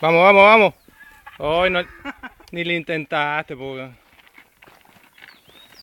Vamos, vamos, vamos. Hoy no, ni lo intentaste, puta.